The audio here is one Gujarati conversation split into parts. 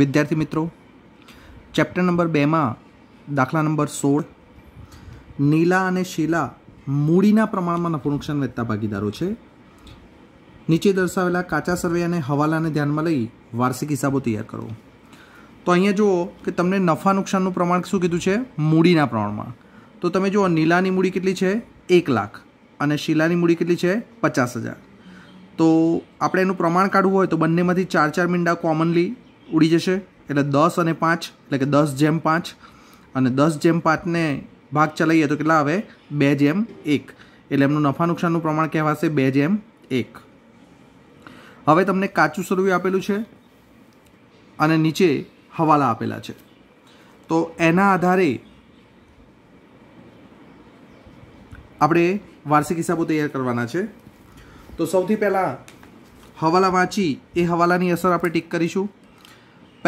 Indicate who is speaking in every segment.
Speaker 1: વિદ્યાર્થી મિત્રો ચેપ્ટર નંબર બેમાં દાખલા નંબર સોળ નીલા અને શીલા મૂડીના પ્રમાણમાં નફો નુકસાન વેચતા ભાગીદારો છે નીચે દર્શાવેલા કાચા સર્વે અને હવાલાને ધ્યાનમાં લઈ વાર્ષિક હિસાબો તૈયાર કરો તો અહીંયા જુઓ કે તમને નફા નુકસાનનું પ્રમાણ શું કીધું છે મૂડીના પ્રમાણમાં તો તમે જુઓ નીલાની મૂડી કેટલી છે એક લાખ અને શીલાની મૂડી કેટલી છે પચાસ હજાર તો આપણે એનું પ્રમાણ કાઢવું હોય તો બંનેમાંથી ચાર ચાર મીંડા કોમનલી ઉડી જશે એટલે દસ અને પાંચ એટલે કે દસ જેમ પાંચ અને દસ જેમ પાંચને ભાગ ચલાવીએ તો કેટલા આવે બે જેમ એક એટલે એમનું નફા નુકસાનનું પ્રમાણ કહેવાશે બે જેમ એક હવે તમને કાચું સરવ્યું આપેલું છે અને નીચે હવાલા આપેલા છે તો એના આધારે આપણે વાર્ષિક હિસાબો તૈયાર કરવાના છે તો સૌથી પહેલાં હવાલા વાંચી એ હવાલાની અસર આપણે ટીક કરીશું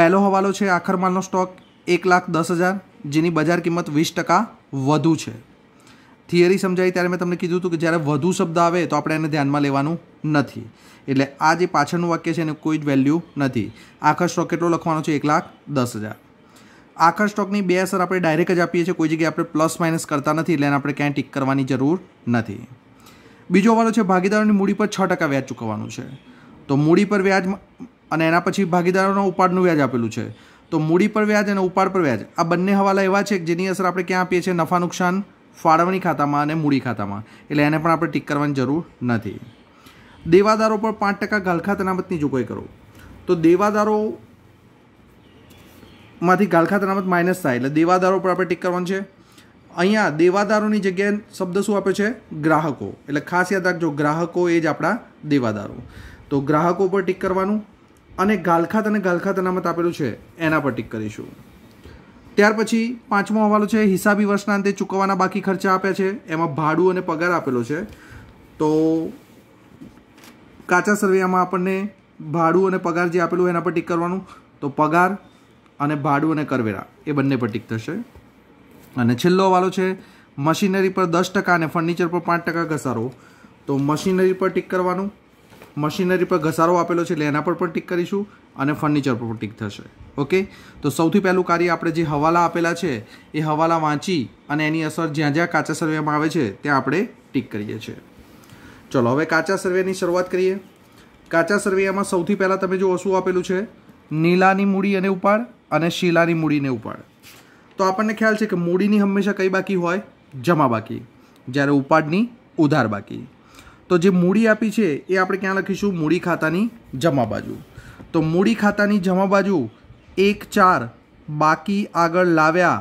Speaker 1: પહેલો હવાલો છે આખર માલનો સ્ટોક એક લાખ દસ હજાર જેની બજાર કિંમત વીસ ટકા વધુ છે થિયરી સમજાવી ત્યારે મેં તમને કીધું હતું કે જ્યારે વધુ શબ્દ આવે તો આપણે એને ધ્યાનમાં લેવાનું નથી એટલે આ જે પાછળનું વાક્ય છે એને કોઈ જ વેલ્યુ નથી આખર સ્ટોક કેટલો લખવાનો છે એક લાખ દસ હજાર આખર સ્ટોકની બે અસર આપણે ડાયરેક્ટ જ આપીએ છીએ કોઈ જગ્યાએ આપણે પ્લસ માઇનસ કરતા નથી એટલે એને આપણે ક્યાંય ટીક કરવાની જરૂર નથી બીજો હવાલો છે ભાગીદારોની મૂડી પર છ ટકા વ્યાજ ચૂકવવાનું છે તો મૂડી પર વ્યાજ અને એના પછી ભાગીદારોના ઉપાડનું વ્યાજ આપેલું છે તો મૂડી પર વ્યાજ અને ઉપાડ પર વ્યાજ આ બંને હવાલા એવા છે કે જેની અસર આપણે ક્યાં આપીએ છીએ નફા નુકસાન ફાળવણી ખાતામાં અને મૂડી ખાતામાં એટલે એને પણ આપણે ટીક કરવાની જરૂર નથી દેવાદારો પર પાંચ ટકા ગાલખા તનામતની જોગવાઈ કરો તો દેવાદારોમાંથી ગાલખા તનામત માઇનસ થાય એટલે દેવાદારો પર આપણે ટીક કરવાનું છે અહીંયા દેવાદારોની જગ્યાએ શબ્દ શું આપે છે ગ્રાહકો એટલે ખાસ યાદ રાખજો ગ્રાહકો એ જ આપણા દેવાદારો તો ગ્રાહકો પર ટીક કરવાનું અને ગાલખાત અને ગાલખાત અનામત આપેલું છે એના પર ટીક કરીશું ત્યાર પછી પાંચમો હવાલો છે હિસાબી વર્ષના અંતે ચૂકવવાના બાકી ખર્ચા આપ્યા છે એમાં ભાડું અને પગાર આપેલો છે તો કાચા સરવૈયામાં આપણને ભાડું અને પગાર જે આપેલું એના પર ટીક કરવાનું તો પગાર અને ભાડું અને કરવેરા એ બંને પર ટીક થશે અને છેલ્લો હવાલો છે મશીનરી પર દસ ટકા અને ફર્નિચર પર પાંચ ટકા ઘસારો તો મશીનરી પર ટીક કરવાનું મશીનરી પર ઘસારો આપેલો છે એટલે એના પર પણ ટીક કરીશું અને ફર્નિચર પર પણ ટીક થશે ઓકે તો સૌથી પહેલું કાર્ય આપણે જે હવાલા આપેલા છે એ હવાલા વાંચી અને એની અસર જ્યાં જ્યાં કાચા સર્વેમાં આવે છે ત્યાં આપણે ટીક કરીએ છીએ ચલો હવે કાચા સર્વેની શરૂઆત કરીએ કાચા સર્વેમાં સૌથી પહેલાં તમે જો શું આપેલું છે નીલાની મૂડી અને ઉપાડ અને શીલાની મૂડીને ઉપાડ તો આપણને ખ્યાલ છે કે મૂડીની હંમેશા કઈ બાકી હોય જમા બાકી જ્યારે ઉપાડની ઉધાર બાકી તો જે મૂડી આપી છે એ આપણે ક્યાં લખીશું મૂડી ખાતાની જમા બાજુ તો મૂડી ખાતાની જમા બાજુ એક ચાર બાકી આગળ લાવ્યા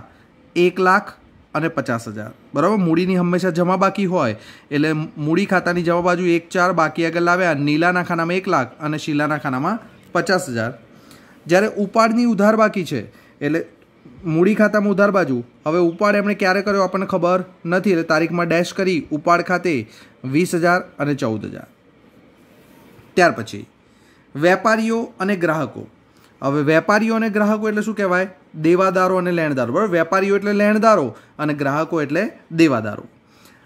Speaker 1: એક લાખ અને પચાસ હજાર બરાબર મૂડીની હંમેશા જમા બાકી હોય એટલે મૂડી ખાતાની જમા બાજુ એક ચાર બાકી આગળ લાવ્યા નીલાના ખાનામાં એક લાખ અને શીલાના ખાનામાં પચાસ હજાર જ્યારે ઉપાડની ઉધાર બાકી છે એટલે મૂડી ખાતામાં ઉધાર બાજુ હવે ઉપાડ એમણે ક્યારે કર્યો આપણને ખબર નથી એટલે તારીખમાં ડેશ કરી ઉપાડ ખાતે વીસ હજાર અને ચૌદ હજાર ત્યાર પછી વેપારીઓ અને ગ્રાહકો હવે વેપારીઓ અને ગ્રાહકો એટલે શું કહેવાય દેવાદારો અને લેણદારો બરાબર વેપારીઓ એટલે લેણદારો અને ગ્રાહકો એટલે દેવાદારો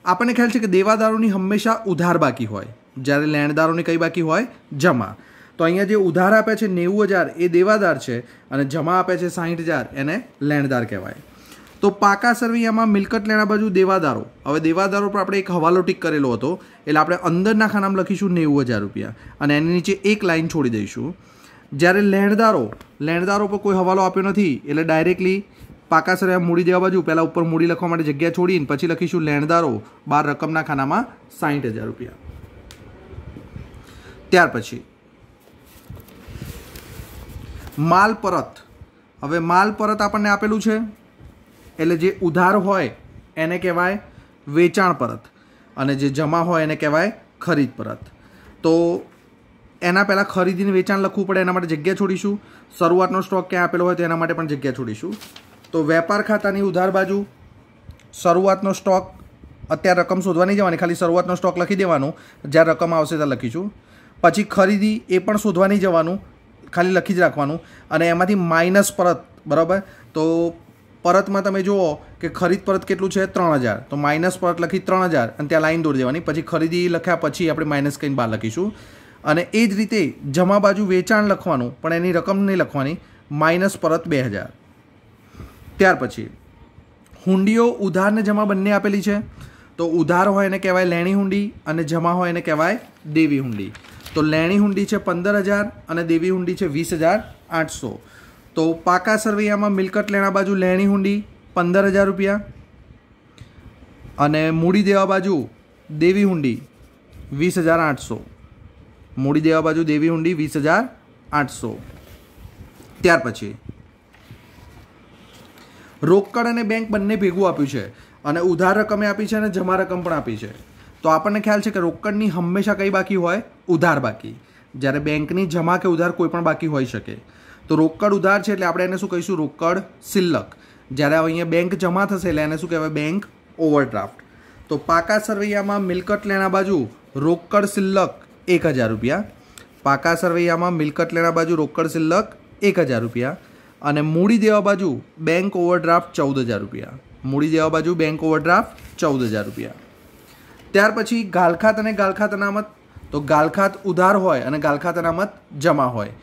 Speaker 1: આપણને ખ્યાલ છે કે દેવાદારોની હંમેશા ઉધાર બાકી હોય જ્યારે લેણદારોની કઈ બાકી હોય જમા તો અહીંયા જે ઉધાર આપે છે નેવું હજાર એ દેવાદાર છે અને જમા આપે છે સાહીઠ હજાર એને લેણદાર કહેવાય તો પાકા સરવૈયામાં મિલકત લેણા બાજુ દેવાદારો હવે દેવાદારો પર આપણે એક હવાલો ટીક કરેલો હતો એટલે આપણે અંદરના ખાનામાં લખીશું નેવું હજાર રૂપિયા અને એની નીચે એક લાઇન છોડી દઈશું જ્યારે લેણદારો લેણદારો પર કોઈ હવાલો આપ્યો નથી એટલે ડાયરેક્ટલી પાકા સરવૈયા મૂડી દેવા બાજુ પહેલાં ઉપર મૂડી લખવા માટે જગ્યા છોડીને પછી લખીશું લેણદારો બાર રકમના ખાનામાં સાહીઠ હજાર રૂપિયા ત્યાર પછી માલ પરત હવે માલ પરત આપણને આપેલું છે એટલે જે ઉધાર હોય એને કહેવાય વેચાણ પરત અને જે જમા હોય એને કહેવાય ખરીદ પરત તો એના પહેલાં ખરીદીને વેચાણ લખવું પડે એના માટે જગ્યા છોડીશું શરૂઆતનો સ્ટોક ક્યાં આપેલો હોય તો એના માટે પણ જગ્યા છોડીશું તો વેપાર ખાતાની ઉધાર બાજુ શરૂઆતનો સ્ટોક અત્યારે રકમ શોધવાની જવાની ખાલી શરૂઆતનો સ્ટોક લખી દેવાનું જ્યારે રકમ આવશે ત્યાં લખીશું પછી ખરીદી એ પણ શોધવાની જવાનું ખાલી લખી જ રાખવાનું અને એમાંથી માઇનસ પરત બરાબર તો પરતમાં તમે જુઓ કે ખરીદ પરત કેટલું છે ત્રણ હજાર તો માઇનસ પરત લખી ત્રણ હજાર અને ત્યાં લાઇન દોરી દેવાની પછી ખરીદી લખ્યા પછી આપણે માઇનસ કરીને બહાર લખીશું અને એ જ રીતે જમા બાજુ વેચાણ લખવાનું પણ એની રકમ નહીં લખવાની માઇનસ પરત બે હજાર ત્યાર પછી હુંડીઓ ઉધારને જમા બંને આપેલી છે તો ઉધાર હોય એને કહેવાય લેણી હુંડી અને જમા હોય એને કહેવાય દેવી હુંડી તો લેણી હુંડી છે પંદર હજાર અને દેવી હુંડી છે વીસ હજાર આઠસો તો પાકા સરવૈયામાં મિલકત લેણા બાજુ લેણી હુંડી પંદર હજાર રૂપિયા અને મૂડી દેવા બાજુ દેવી હુંડી વીસ હજાર આઠસો મૂડી દેવા બાજુ દેવી હુંડી વીસ હજાર આઠસો ત્યાર પછી રોકડ અને બેંક બંને ભેગું આપ્યું છે અને ઉધાર રકમે આપી છે અને જમા રકમ પણ આપી છે તો આપણને ખ્યાલ છે કે રોકડની હંમેશા કંઈ બાકી હોય ઉધાર બાકી જ્યારે બેંકની જમા કે ઉધાર કોઈ પણ બાકી હોઈ શકે તો રોકડ ઉધાર છે એટલે આપણે એને શું કહીશું રોકડ સિલ્લક જ્યારે અહીંયા બેંક જમા થશે એટલે એને શું કહેવાય બેંક ઓવરડ્રાફ્ટ તો પાકા સરવૈયામાં મિલકત લેણા બાજુ રોકડ સિલ્લક એક હજાર રૂપિયા પાકા સરવૈયામાં મિલકત લેણા બાજુ રોકડ સિલ્લક એક હજાર રૂપિયા અને મૂડી દેવા બાજુ બેંક ઓવરડ્રાફ્ટ ચૌદ હજાર રૂપિયા મૂડી દેવા બાજુ બેંક ઓવરડ્રાફ્ટ ચૌદ હજાર રૂપિયા ત્યાર પછી ગાલખાત અને ગાલખાત અનામત તો ગાલખાત ઉધાર હોય અને ગાલખાત અનામત જમા હોય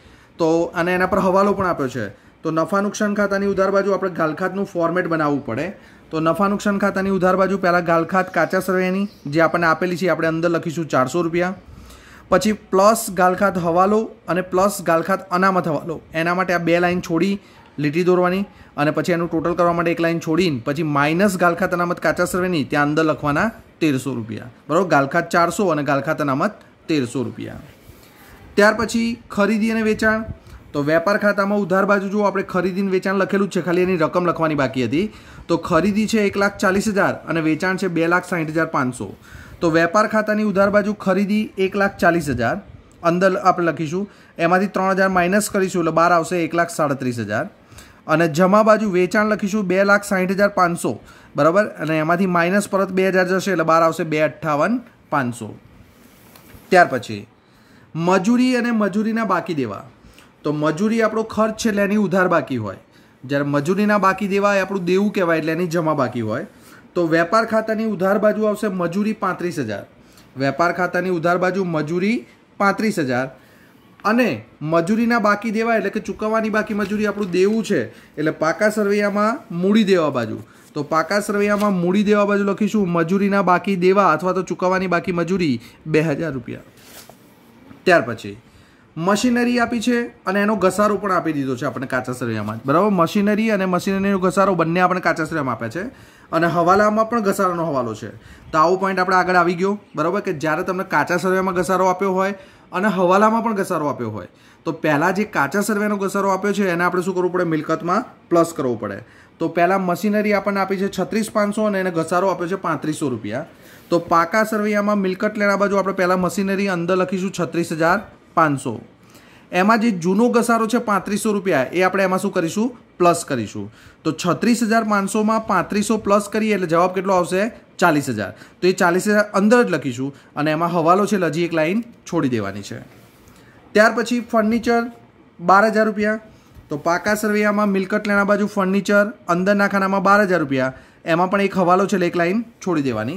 Speaker 1: તો અને એના પર હવાલો પણ આપ્યો છે તો નફા નુકસાન ખાતાની ઉધાર બાજુ આપણે ગાલખાતનું ફોર્મેટ બનાવવું પડે તો નફા નુકસાન ખાતાની ઉધાર બાજુ પહેલાં ગાલખાત કાચા સર્વેની જે આપણને આપેલી છે આપણે અંદર લખીશું ચારસો રૂપિયા પછી પ્લસ ગાલખાત હવાલો અને પ્લસ ગાલખાત અનામત હવાલો એના માટે આ બે લાઈન છોડી લીટી દોરવાની અને પછી એનું ટોટલ કરવા માટે એક લાઇન છોડીને પછી માઇનસ ગાલખાત અનામત કાચા સર્વેની ત્યાં અંદર લખવાના તેરસો રૂપિયા બરાબર ગાલખાત ચારસો અને ગાલખાત અનામત તેરસો રૂપિયા ત્યાર પછી ખરીદી અને વેચાણ તો વેપાર ખાતામાં ઉધાર બાજુ જો આપણે ખરીદીને વેચાણ લખેલું છે ખાલી એની રકમ લખવાની બાકી હતી તો ખરીદી છે એક લાખ ચાલીસ હજાર અને વેચાણ છે બે લાખ સાહીઠ હજાર પાંચસો તો વેપાર ખાતાની ઉધાર બાજુ ખરીદી એક લાખ ચાલીસ હજાર અંદર આપણે લખીશું એમાંથી ત્રણ હજાર માઇનસ કરીશું એટલે બહાર આવશે એક લાખ સાડત્રીસ હજાર અને જમા બાજુ વેચાણ લખીશું બે લાખ સાહીઠ હજાર પાંચસો બરાબર અને એમાંથી માઇનસ પરત બે હજાર જશે એટલે બાર આવશે બે અઠ્ઠાવન પાંચસો ત્યાર પછી મજૂરી અને મજૂરીના બાકી દેવા તો મજૂરી આપણો ખર્ચ છે એટલે એની ઉધાર બાકી હોય જ્યારે મજૂરીના બાકી દેવા એ આપણું દેવું કહેવાય એટલે એની જમા બાકી હોય તો વેપાર ખાતાની ઉધાર બાજુ આવશે મજૂરી પાંત્રીસ હજાર વેપાર ખાતાની ઉધાર બાજુ મજૂરી પાંત્રીસ હજાર અને મજૂરીના બાકી દેવા એટલે કે ચૂકવવાની બાકી મજૂરી આપણું દેવું છે એટલે પાકા સરવૈયામાં મૂડી દેવા બાજુ તો પાકા સરવૈયામાં મૂડી દેવા બાજુ લખીશું મજૂરીના બાકી દેવા અથવા તો ચૂકવવાની બાકી મજૂરી બે હજાર રૂપિયા ત્યાર પછી મશીનરી આપી છે અને એનો ઘસારો પણ આપી દીધો છે આપણે કાચા સરિયામાં બરાબર મશીનરી અને મશીનરીનો ઘસારો બંને આપણે કાચા સરિયામાં આપ્યા છે અને હવાલામાં પણ ઘસારાનો હવાલો છે તો આવો પોઈન્ટ આપણે આગળ આવી ગયો બરાબર કે જ્યારે તમને કાચા સરવેમાં ઘસારો આપ્યો હોય અને હવાલામાં પણ ઘસારો આપ્યો હોય તો પહેલાં જે કાચા સરવેનો ઘસારો આપ્યો છે એને આપણે શું કરવું પડે મિલકતમાં પ્લસ કરવું પડે તો પહેલાં મશીનરી આપણને આપી છે છત્રીસ પાંચસો અને એને ઘસારો આપ્યો છે પાંત્રીસો રૂપિયા તો પાકા સરવૈયામાં મિલકત લેણા બાજુ આપણે પહેલાં મશીનરી અંદર લખીશું છત્રીસ હજાર પાંચસો એમાં જે જૂનો ઘસારો છે પાંત્રીસો રૂપિયા એ આપણે એમાં શું કરીશું પ્લસ કરીશું તો છત્રીસ હજાર પાંચસોમાં પાંત્રીસો પ્લસ કરીએ એટલે જવાબ કેટલો આવશે ચાલીસ હજાર તો એ ચાલીસ હજાર અંદર જ લખીશું અને એમાં હવાલો છે હજી એક લાઈન છોડી દેવાની છે ત્યાર પછી ફર્નિચર બાર હજાર રૂપિયા તો પાકા સરવૈયામાં મિલકત લેણા બાજુ ફર્નિચર અંદરના ખાનામાં બાર હજાર રૂપિયા એમાં પણ એક હવાલો છે એક લાઇન છોડી દેવાની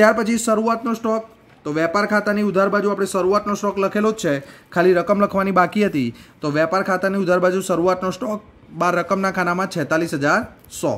Speaker 1: ત્યાર પછી શરૂઆતનો સ્ટોક તો વેપાર ખાતાની ઉધાર બાજુ આપણે શરૂઆતનો સ્ટોક લખેલો જ છે ખાલી રકમ લખવાની બાકી હતી તો વેપાર ખાતાની ઉધાર બાજુ શરૂઆતનો સ્ટોક બાર રકમના ખાનામાં છેતાલીસ હજાર સો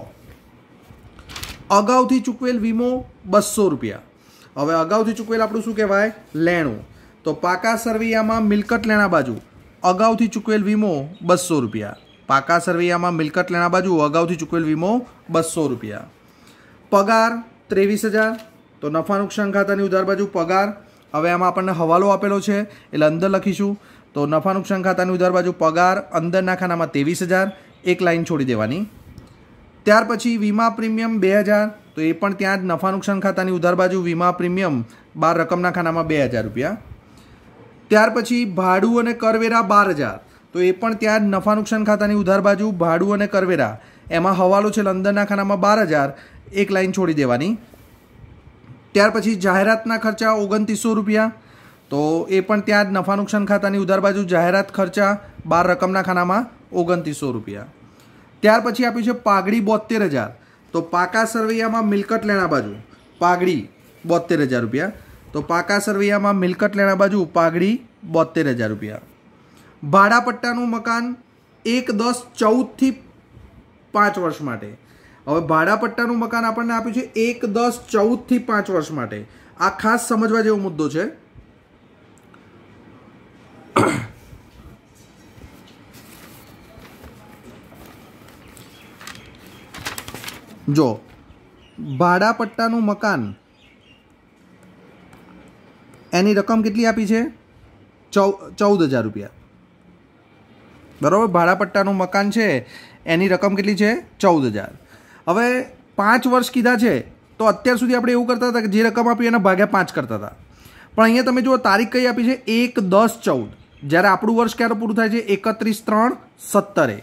Speaker 1: અગાઉથી ચૂકવેલ વીમો બસો રૂપિયા હવે અગાઉથી ચૂકવેલ આપણું શું કહેવાય લેણું તો પાકા સરવૈયામાં મિલકત લેણા બાજુ અગાઉથી ચૂકવેલ વીમો બસો રૂપિયા પાકા સરવૈયામાં મિલકત લેણા બાજુ અગાઉથી ચૂકવેલ વીમો બસો રૂપિયા પગાર ત્રેવીસ હજાર તો નફા નુકસાન ખાતાની ઉધાર બાજુ પગાર હવે આમાં આપણને હવાલો આપેલો છે એટલે અંદર લખીશું તો નફા નુકસાન ખાતાની ઉધાર બાજુ પગાર અંદરના ખાનામાં ત્રેવીસ હજાર એક લાઇન છોડી દેવાની ત્યાર પછી વીમા પ્રીમિયમ બે હજાર તો એ પણ ત્યાં જ નફા નુકસાન ખાતાની ઉધાર બાજુ વીમા પ્રીમિયમ બાર રકમના ખાનામાં બે હજાર રૂપિયા ત્યાર પછી ભાડું અને કરવેરા બાર હજાર તો એ પણ ત્યાં નફા નુકસાન ખાતાની ઉધાર બાજુ ભાડું અને કરવેરા એમાં હવાલો છે લંડનના ખાનામાં બાર હજાર એક લાઇન છોડી દેવાની ત્યાર પછી જાહેરાતના ખર્ચા ઓગણત્રીસો રૂપિયા તો એ પણ ત્યાં જ નફા નુકસાન ખાતાની ઉધાર બાજુ જાહેરાત ખર્ચા બાર રકમના ખાનામાં ઓગણત્રીસો રૂપિયા ત્યાર પછી આપ્યું છે પાઘડી બોતેર હજાર તો પાકા સરવૈયામાં મિલકત લેણા બાજુ પાઘડી બોતેર હજાર રૂપિયા તો પાકા સરવૈયામાં મિલકત લેણા બાજુ પાઘડી બોતેર હજાર રૂપિયા ભાડાપટ્ટાનું મકાન એક દસ ચૌદથી પાંચ વર્ષ માટે હવે ભાડાપટ્ટાનું મકાન આપણને આપ્યું છે એક દસ ચૌદથી પાંચ વર્ષ માટે આ ખાસ સમજવા જેવો મુદ્દો છે જો ભાડાપટ્ટાનું મકાન એની રકમ કેટલી આપી છે ચૌ ચૌદ હજાર રૂપિયા બરાબર ભાડાપટ્ટાનું મકાન છે એની રકમ કેટલી છે ચૌદ હજાર હવે પાંચ વર્ષ કીધા છે તો અત્યાર સુધી આપણે એવું કરતા હતા કે જે રકમ આપી એના ભાગ્યા પાંચ કરતા હતા પણ અહીંયા તમે જુઓ તારીખ કઈ આપી છે એક દસ ચૌદ જ્યારે આપણું વર્ષ ક્યારે પૂરું થાય છે એકત્રીસ ત્રણ સત્તરે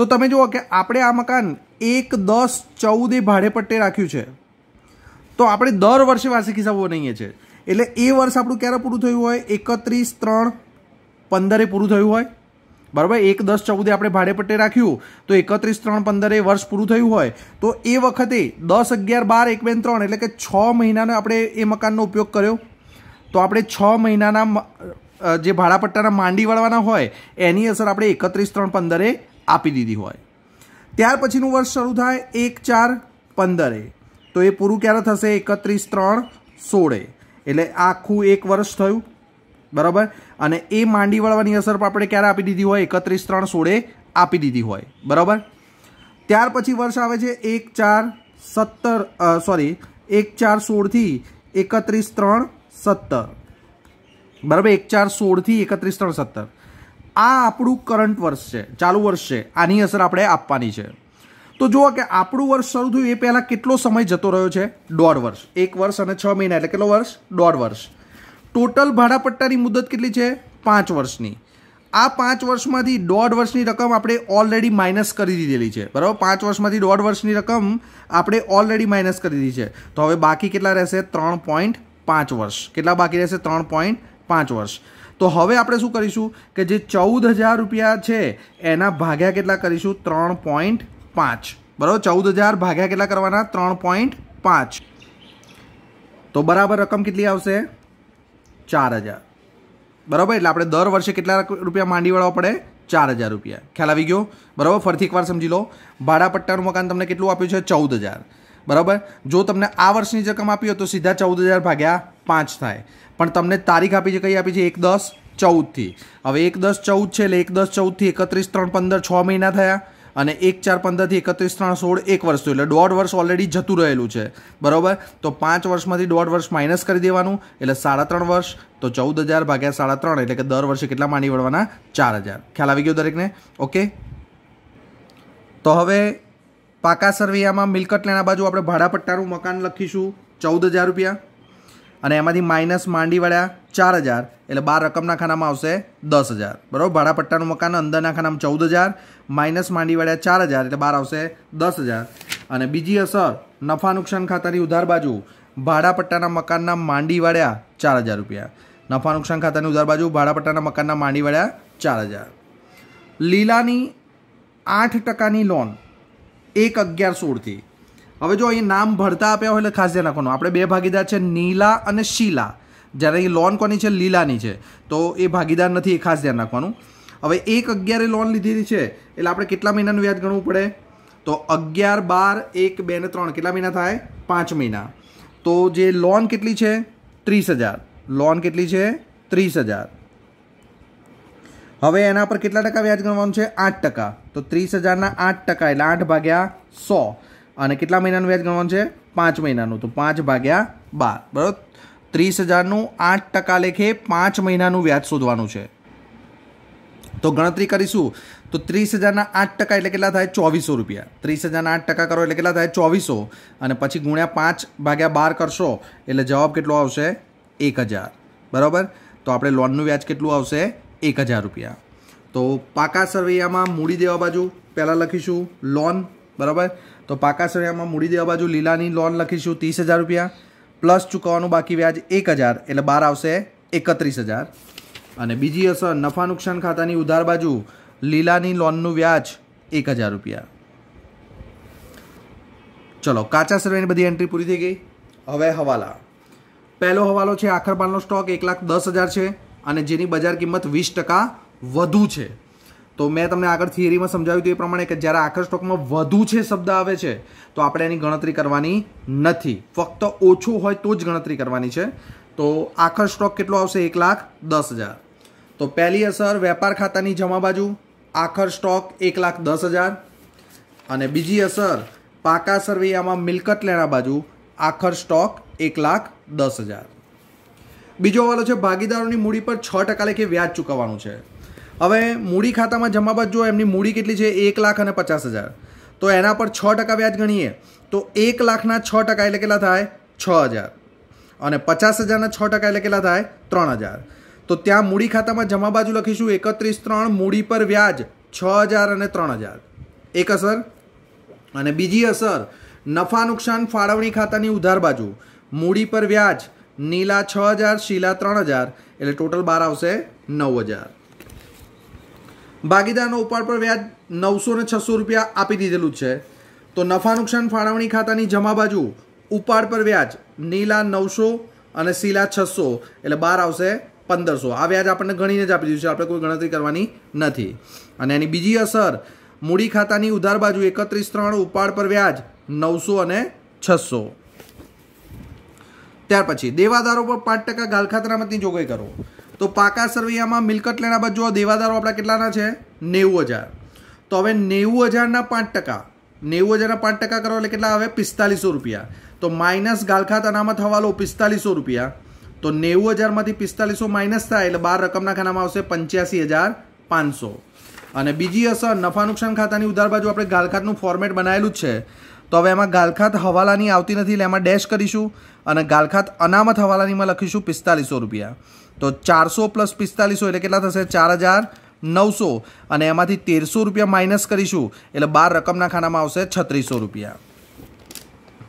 Speaker 1: તો તમે જુઓ કે આપણે આ મકાન એક દસ ચૌદે ભાડે પટ્ટે રાખ્યું છે તો આપણે દર વર્ષે વાર્ષિક હિસાબો બનાવીએ છીએ એટલે એ વર્ષ આપણું ક્યારે પૂરું થયું હોય એકત્રીસ ત્રણ પંદરે પૂરું થયું હોય બરાબર એક દસ ચૌદે આપણે ભાડે પટ્ટે રાખ્યું તો એકત્રીસ ત્રણ પંદરે વર્ષ પૂરું થયું હોય તો એ વખતે દસ અગિયાર બાર એક બેન ત્રણ એટલે કે છ મહિનાનો આપણે એ મકાનનો ઉપયોગ કર્યો તો આપણે છ મહિનાના જે ભાડાપટ્ટાના માંડી વળવાના હોય એની અસર આપણે એકત્રીસ ત્રણ પંદરે આપી દીધી હોય ત્યાર પછીનું વર્ષ શરૂ થાય એક ચાર પંદરે તો એ પૂરું ક્યારે થશે એકત્રીસ ત્રણ સોળે એટલે આખું એક વર્ષ થયું બરાબર અને એ માંડી વળવાની અસર પણ આપણે ક્યારે આપી દીધી હોય એકત્રીસ ત્રણ સોળે આપી દીધી હોય બરાબર ત્યાર પછી વર્ષ આવે છે એક ચાર સત્તર સોરી એક ચાર સોળથી એકત્રીસ ત્રણ સત્તર બરાબર એક ચાર સોળથી એકત્રીસ ત્રણ સત્તર આ આપણું કરંટ વર્ષ છે ચાલુ વર્ષ છે આની અસર આપણે આપવાની છે તો જુઓ કે આપણું વર્ષ શરૂ થયું એ પહેલાં કેટલો સમય જતો રહ્યો છે દોઢ વર્ષ એક વર્ષ અને છ મહિના એટલે કેટલો વર્ષ દોઢ વર્ષ ટોટલ ભાડાપટ્ટાની મુદત કેટલી છે પાંચ વર્ષની આ પાંચ વર્ષમાંથી દોઢ વર્ષની રકમ આપણે ઓલરેડી માઇનસ કરી દીધેલી છે બરાબર પાંચ વર્ષમાંથી દોઢ વર્ષની રકમ આપણે ઓલરેડી માઇનસ કરી દીધી છે તો હવે બાકી કેટલા રહેશે ત્રણ પોઈન્ટ પાંચ વર્ષ કેટલા બાકી રહેશે ત્રણ પોઈન્ટ પાંચ વર્ષ તો હવે આપણે શું કરીશું કે જે ચૌદ હજાર રૂપિયા છે એના ભાગ્યા કેટલા કરીશું ત્રણ પોઈન્ટ પાંચ બરાબર ચૌદ હજાર ભાગ્યા કેટલા કરવાના ત્રણ પોઈન્ટ પાંચ તો બરાબર રકમ કેટલી આવશે ચાર હજાર બરાબર એટલે આપણે દર વર્ષે કેટલા રૂપિયા માંડી વળવા પડે ચાર હજાર રૂપિયા ખ્યાલ આવી ગયો બરાબર ફરીથી એકવાર સમજી લો ભાડા પટ્ટાનું મકાન તમને કેટલું આપ્યું છે ચૌદ હજાર બરાબર જો તમને આ વર્ષની જ રકમ આપી હોય તો સીધા ચૌદ હજાર ભાગ્યા પાંચ થાય પણ તમને તારીખ આપી છે કઈ આપી છે એક દસ ચૌદથી હવે એક દસ ચૌદ છે એટલે એક દસ ચૌદથી એકત્રીસ ત્રણ પંદર છ મહિના થયા અને એક ચાર પંદરથી એકત્રીસ ત્રણ સોળ એક વર્ષ એટલે દોઢ વર્ષ ઓલરેડી જતું રહેલું છે બરાબર તો પાંચ વર્ષમાંથી દોઢ વર્ષ માઇનસ કરી દેવાનું એટલે સાડા ત્રણ વર્ષ તો ચૌદ હજાર ભાગ્યા સાડા ત્રણ એટલે કે દર વર્ષે કેટલા માની વળવાના ચાર હજાર ખ્યાલ આવી ગયો દરેકને ઓકે તો હવે પાકા સરવૈયામાં મિલકત લેણા બાજુ આપણે ભાડાપટ્ટાનું મકાન લખીશું ચૌદ હજાર રૂપિયા અને એમાંથી માઇનસ માંડીવાળા ચાર હજાર એટલે બાર રકમના ખાનામાં આવશે દસ હજાર બરાબર ભાડાપટ્ટાનું મકાન અંદરના ખાનામાં ચૌદ હજાર માઇનસ માંડીવાળા ચાર હજાર એટલે બાર આવશે દસ હજાર અને બીજી અસર નફા નુકસાન ખાતાની ઉધાર બાજુ ભાડાપટ્ટાના મકાનના માંડી વળ્યા ચાર હજાર રૂપિયા નફા નુકસાન ખાતાની ઉધાર બાજુ ભાડાપટ્ટાના મકાનના માંડીવાળા ચાર હજાર લીલાની આઠ ટકાની લોન એક અગિયાર સોળથી હવે જો અહીં નામ ભરતા આપ્યા હોય એટલે ખાસ ધ્યાન રાખવાનું આપણે બે ભાગીદાર છે નીલા અને શીલા જ્યારે અહીં લોન કોની છે લીલાની છે તો એ ભાગીદાર નથી એ ખાસ ધ્યાન રાખવાનું હવે એક અગિયારે લોન લીધેલી છે એટલે આપણે કેટલા મહિનાનું વ્યાજ ગણવું પડે તો અગિયાર બાર એક બે ને ત્રણ કેટલા મહિના થાય પાંચ મહિના તો જે લોન કેટલી છે ત્રીસ હજાર લોન કેટલી છે ત્રીસ હજાર હવે એના પર કેટલા ટકા વ્યાજ ગણવાનું છે આઠ ટકા તો ત્રીસ હજારના આઠ ટકા એટલે આઠ ભાગ્યા સો અને કેટલા મહિનાનું વ્યાજ ગણવાનું છે પાંચ મહિનાનું તો પાંચ ભાગ્યા બાર બરાબર ત્રીસ હજારનું આઠ ટકા લેખે પાંચ મહિનાનું વ્યાજ શોધવાનું છે તો ગણતરી કરીશું તો ત્રીસ હજારના આઠ ટકા એટલે કેટલા થાય ચોવીસો રૂપિયા ત્રીસ હજારના આઠ ટકા કરો એટલે કેટલા થાય ચોવીસો અને પછી ગુણ્યા પાંચ ભાગ્યા બાર કરશો એટલે જવાબ કેટલો આવશે એક હજાર બરાબર તો આપણે લોનનું વ્યાજ કેટલું આવશે એક હજાર રૂપિયા તો પાકા સરવૈયામાં મૂડી દેવા બાજુ પહેલાં લખીશું લોન બરાબર તો પાકા સળિયામાં મૂડી દેવા બાજુ લીલાની લોન લખીશું ત્રીસ હજાર રૂપિયા પ્લસ ચૂકવવાનું બાકી વ્યાજ એક હજાર એટલે બહાર આવશે એકત્રીસ હજાર અને બીજી અસર નફા નુકસાન ખાતાની ઉધાર બાજુ લીલાની લોનનું વ્યાજ એક હજાર રૂપિયા ચલો કાચા સર્વેની બધી એન્ટ્રી પૂરી થઈ ગઈ હવે હવાલા પહેલો હવાલો છે આખરપાલનો સ્ટોક એક લાખ દસ હજાર છે અને જેની બજાર કિંમત વીસ ટકા વધુ છે તો મેં તમને આગળ થિયરીમાં સમજાવ્યું હતું એ પ્રમાણે કે જ્યારે આખર સ્ટોકમાં વધુ છે શબ્દ આવે છે તો આપણે એની ગણતરી કરવાની નથી ફક્ત ઓછું હોય તો જ ગણતરી કરવાની છે તો આખર સ્ટોક કેટલો આવશે એક લાખ દસ હજાર તો પહેલી અસર વેપાર ખાતાની જમા બાજુ આખર સ્ટોક એક લાખ દસ હજાર અને બીજી અસર પાકા સરવૈયામાં મિલકત લેણા બાજુ આખર સ્ટોક એક લાખ દસ હજાર બીજો વાલો છે ભાગીદારોની મૂડી પર છ ટકા લેખે વ્યાજ ચૂકવવાનું છે હવે મૂડી ખાતામાં જમા બાદ જો એમની મૂડી કેટલી છે એક લાખ અને પચાસ હજાર તો એના પર છ ટકા વ્યાજ ગણીએ તો એક લાખના છ ટકા એટલે કેટલા થાય છ હજાર અને પચાસ હજારના છ ટકા એટલે કેટલા થાય ત્રણ હજાર તો ત્યાં મૂડી ખાતામાં જમા બાજુ લખીશું એકત્રીસ ત્રણ મૂડી પર વ્યાજ છ હજાર અને ત્રણ હજાર એક અસર અને બીજી અસર નફા નુકસાન ફાળવણી ખાતાની ઉધાર બાજુ મૂડી પર વ્યાજ નીલા છ હજાર શીલા ત્રણ હજાર એટલે ટોટલ બાર આવશે નવ હજાર ભાગીદારના ઉપાડ પર વ્યાજ નવસો ને છસો રૂપિયા આપી દીધેલું છે તો નફા નુકસાન ફાળવણી ખાતાની જમા બાજુ ઉપાડ પર વ્યાજ નીલા નવસો અને સીલા છસો એટલે બાર આવશે પંદરસો આ વ્યાજ આપણને ગણીને જ આપી દીધું છે આપણે કોઈ ગણતરી કરવાની નથી અને એની બીજી અસર મૂડી ખાતાની ઉધાર બાજુ એકત્રીસ ત્રણ ઉપાડ પર વ્યાજ નવસો અને છસો ત્યાર પછી દેવાદારો પર પાંચ ટકા ગાલખાતરામતની જોગવાઈ કરો તો પાકા સરવૈયામાં મિલકત લેણા બાદ જુઓ દેવાદારો આપણા કેટલાના છે નેવું હજાર તો હવે નેવું હજારના પાંચ ટકા નેવું હજારના પાંચ ટકા કરો એટલે કેટલા આવે પિસ્તાલીસો રૂપિયા તો માઇનસ ગાલખાત અનામત હવાલો પિસ્તાલીસો રૂપિયા તો નેવું હજારમાંથી પિસ્તાલીસો માઇનસ થાય એટલે બાર રકમના ખાનામાં આવશે પંચ્યાસી હજાર પાંચસો અને બીજી અસર નફા નુકસાન ખાતાની ઉધાર બાજુ આપણે ગાલખાતનું ફોર્મેટ બનાવેલું જ છે તો હવે એમાં ગાલખાત હવાલાની આવતી નથી એટલે એમાં ડેશ કરીશું અને ગાલખાત અનામત હવાલાનીમાં લખીશું પિસ્તાલીસો રૂપિયા તો ચારસો પ્લસ પિસ્તાલીસો એટલે કેટલા થશે ચાર હજાર નવસો અને એમાંથી તેરસો રૂપિયા માઇનસ કરીશું એટલે બાર રકમના ખાનામાં આવશે છત્રીસો રૂપિયા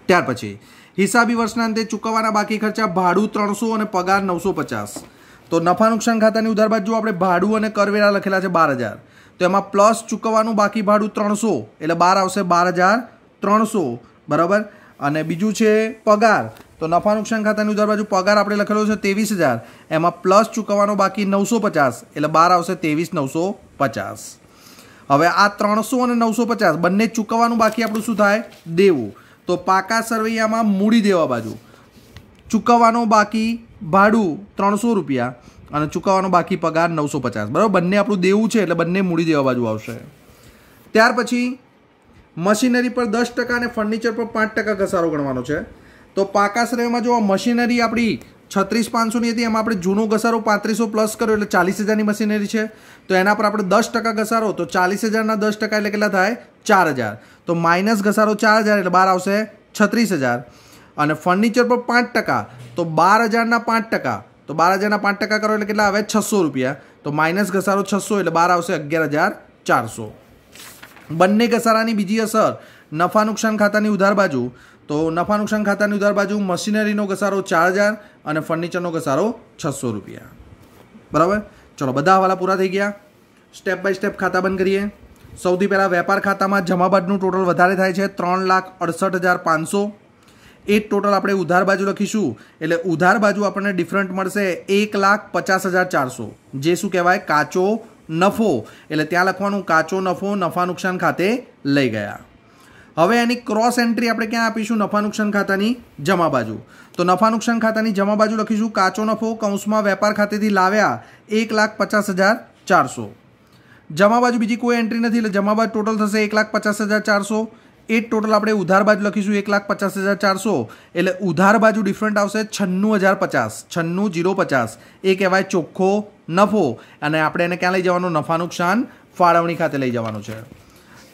Speaker 1: ત્યાર પછી હિસાબી વર્ષના અંતે ચૂકવવાના બાકી ખર્ચા ભાડું ત્રણસો અને પગાર નવસો પચાસ તો નફા નુકસાન ખાતાની ઉધાર બાજુ આપણે ભાડું અને કરવેરા લખેલા છે બાર હજાર તો એમાં પ્લસ ચૂકવવાનું બાકી ભાડું ત્રણસો એટલે બાર આવશે બાર હજાર ત્રણસો બરાબર અને બીજું છે પગાર તો નફા નુકસાન ખાતાની ઉધાર બાજુ પગાર આપણે લખેલો છે ત્રેવીસ હજાર એમાં પ્લસ ચૂકવવાનો બાકી નવસો પચાસ એટલે બાર આવશે ત્રેવીસ નવસો પચાસ હવે આ ત્રણસો અને નવસો પચાસ બંને ચૂકવવાનું બાકી આપણું શું થાય દેવું તો પાકા સરવૈયામાં મૂડી દેવા બાજુ ચૂકવવાનું બાકી ભાડું ત્રણસો રૂપિયા અને ચૂકવવાનો બાકી પગાર નવસો પચાસ બરાબર બંને આપણું દેવું છે એટલે બંને મૂડી દેવા બાજુ આવશે ત્યાર પછી મશીનરી પર દસ ટકા અને ફર્નિચર પર પાંચ ટકા ઘસારો ગણવાનો છે તો પાકાશ્રયમાં જો મશીનરી આપણી છત્રીસ પાંચસોની હતી એમાં આપણે જૂનો ઘસારો પાંત્રીસો પ્લસ કર્યો એટલે ચાલીસ હજારની મશીનરી છે તો એના પર આપણે દસ ટકા ઘસારો તો ચાલીસ હજારના દસ ટકા એટલે કેટલા થાય ચાર હજાર તો માઇનસ ઘસારો ચાર હજાર એટલે બાર આવશે છત્રીસ હજાર અને ફર્નિચર પર પાંચ ટકા તો બાર હજારના પાંચ ટકા તો બાર હજારના પાંચ ટકા કરો એટલે કેટલા આવે છસો રૂપિયા તો માઇનસ ઘસારો છસો એટલે બાર આવશે અગિયાર હજાર ચારસો બંને ઘસારાની બીજી અસર નફા નુકસાન ખાતાની ઉધાર બાજુ તો નફા નુકસાન ખાતાની ઉધાર બાજુ મશીનરીનો ઘસારો ચાર હજાર અને ફર્નિચરનો ઘસારો છસો રૂપિયા બરાબર ચલો બધા હવાલા પૂરા થઈ ગયા સ્ટેપ બાય સ્ટેપ ખાતા બંધ કરીએ સૌથી પહેલાં વેપાર ખાતામાં જમાબાદનું ટોટલ વધારે થાય છે ત્રણ લાખ અડસઠ હજાર પાંચસો એ જ ટોટલ આપણે ઉધાર બાજુ લખીશું એટલે ઉધાર બાજુ આપણને ડિફરન્ટ મળશે એક લાખ પચાસ હજાર ચારસો જે શું કહેવાય કાચો નફો એટલે ત્યાં લખવાનું કાચો નફો નફા નુકસાન ખાતે લઈ ગયા હવે એની ક્રોસ એન્ટ્રી આપણે ક્યાં આપીશું નફા નુકસાન ખાતાની જમા બાજુ તો નફા નુકસાન ખાતાની જમા બાજુ લખીશું કાચો નફો કૌંસમાં વેપાર ખાતેથી લાવ્યા એક લાખ પચાસ હજાર ચારસો જમા બાજુ બીજી કોઈ એન્ટ્રી નથી એટલે જમા બાજુ ટોટલ થશે એક લાખ પચાસ હજાર ચારસો એ ટોટલ આપણે ઉધાર બાજુ લખીશું એક લાખ પચાસ હજાર ચારસો એટલે ઉધાર બાજુ ડિફરન્ટ આવશે છન્નું હજાર પચાસ છન્નું જીરો પચાસ એ કહેવાય ચોખ્ખો નફો અને આપણે એને ક્યાં લઈ જવાનું નફા નુકસાન ફાળવણી ખાતે લઈ જવાનું છે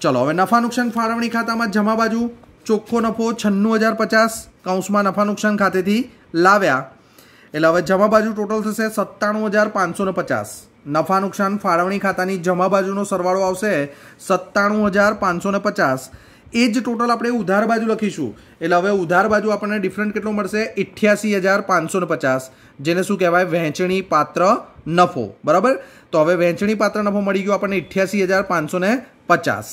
Speaker 1: ચલો હવે નફા નુકસાન ફાળવણી ખાતામાં જમા બાજુ ચોખ્ખો નફો છન્નું હજાર પચાસ કૌંસમાં નફા નુકસાન ખાતેથી લાવ્યા એટલે હવે જમા બાજુ ટોટલ થશે સત્તાણું હજાર પાંચસો પચાસ નફા નુકસાન ફાળવણી ખાતાની જમા બાજુનો સરવાળો આવશે સત્તાણું હજાર પાંચસો પચાસ એ જ ટોટલ આપણે ઉધાર બાજુ લખીશું એટલે હવે ઉધાર બાજુ આપણને ડિફરન્ટ કેટલો મળશે અઠ્યાસી હજાર પાંચસો પચાસ જેને શું કહેવાય વહેંચણી પાત્ર નફો બરાબર તો હવે વહેંચણી પાત્ર નફો મળી ગયો આપણને ઇઠ્યાસી હજાર પાંચસો પચાસ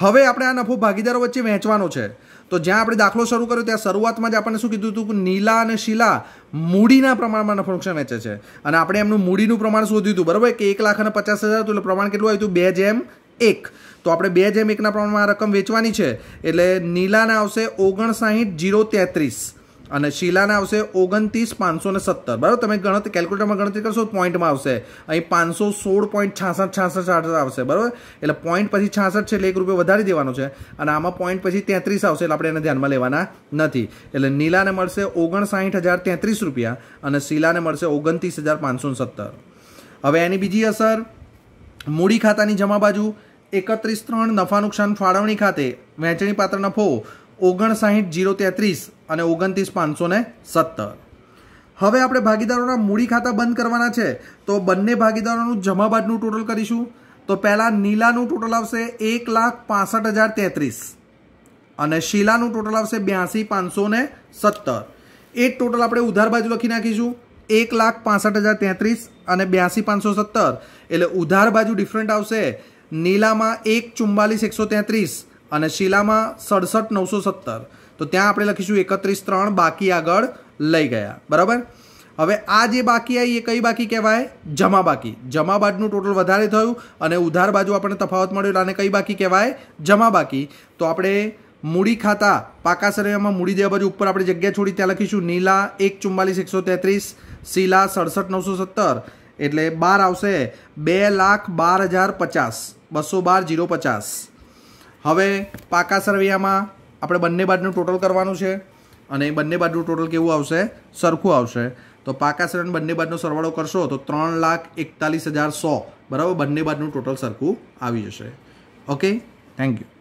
Speaker 1: હવે આપણે આ નફો ભાગીદારો વચ્ચે વહેંચવાનો છે તો જ્યાં આપણે દાખલો શરૂ કર્યો ત્યાં શરૂઆતમાં જ આપણને શું કીધું હતું કે નીલા અને શીલા મૂડીના પ્રમાણમાં નફો નુકસાન વેચે છે અને આપણે એમનું મૂડીનું પ્રમાણ શોધ્યું હતું બરાબર કે એક લાખ અને પચાસ હજાર હતું એટલે પ્રમાણ કેટલું આવ્યું હતું બે જેમ એક તો આપણે બે જેમ એકના પ્રમાણમાં આ રકમ વેચવાની છે એટલે નીલાના આવશે ઓગણસાહીઠ જીરો તેત્રીસ અને શીલાના આવશે ઓગણત્રીસ પાંચસો ને સત્તર બરાબર તમે ગણતરી કેલ્ક્યુલેટરમાં ગણતરી કરશો પોઈન્ટમાં આવશે અહીં પાંચસો સોળ પોઈન્ટ છાસઠ છાસઠ આવશે બરાબર એટલે પોઈન્ટ પછી છાસઠ છે એટલે એક રૂપિયો વધારી દેવાનો છે અને આમાં પોઈન્ટ પછી તેત્રીસ આવશે એટલે આપણે એને ધ્યાનમાં લેવાના નથી એટલે નીલાને મળશે ઓગણસાઠ હજાર તેત્રીસ રૂપિયા અને શીલાને મળશે ઓગણત્રીસ હજાર પાંચસો સત્તર હવે એની બીજી અસર મૂડી ખાતાની જમા બાજુ એકત્રીસ ત્રણ નફા નુકસાન ફાળવણી ખાતે વહેંચણી પાત્ર નફો ઓગણસાઠ જીરો તેત્રીસ અને ઓગણત્રીસ પાંચસો ને સત્તર હવે આપણે ભાગીદારોના મૂડી ખાતા બંધ કરવાના છે તો બંને ભાગીદારોનું જમાબાદનું ટોટલ કરીશું તો પહેલાં નીલાનું ટોટલ આવશે એક લાખ પાસઠ હજાર તેત્રીસ અને શીલાનું ટોટલ આવશે બ્યાસી પાંચસો ને સત્તર એ ટોટલ આપણે ઉધાર બાજુ લખી નાખીશું એક લાખ પાસઠ હજાર તેત્રીસ અને બ્યાસી પાંચસો સત્તર એટલે ઉધાર બાજુ ડિફરન્ટ આવશે નીલામાં એક ચુમ્માલીસ એકસો તેત્રીસ અને શીલામાં સડસઠ નવસો સત્તર તો ત્યાં આપણે લખીશું એકત્રીસ ત્રણ બાકી આગળ લઈ ગયા બરાબર હવે આ જે બાકી આવી એ કઈ બાકી કહેવાય જમા બાકી જમા બાદનું ટોટલ વધારે થયું અને ઉધાર બાજુ આપણને તફાવત મળ્યો એટલે આને કઈ બાકી કહેવાય જમા બાકી તો આપણે મૂડી ખાતા પાકા સરવૈયામાં મૂડી દેવા બાજુ ઉપર આપણે જગ્યા છોડી ત્યાં લખીશું નીલા એક ચુમ્માલીસ એકસો તેત્રીસ શીલા સડસઠ નવસો સત્તર એટલે બાર આવશે બે લાખ બાર હજાર પચાસ બસો બાર જીરો પચાસ હવે પાકા સરવૈયામાં આપણે બંને બાજુનું ટોટલ કરવાનું છે અને બંને બાજુનું ટોટલ કેવું આવશે સરખું આવશે તો પાકા સરણ બંને બાજુનો સરવાળો કરશો તો ત્રણ લાખ એકતાલીસ હજાર સો બરાબર બંને બાજુનું ટોટલ સરખું આવી જશે ઓકે થેન્ક યુ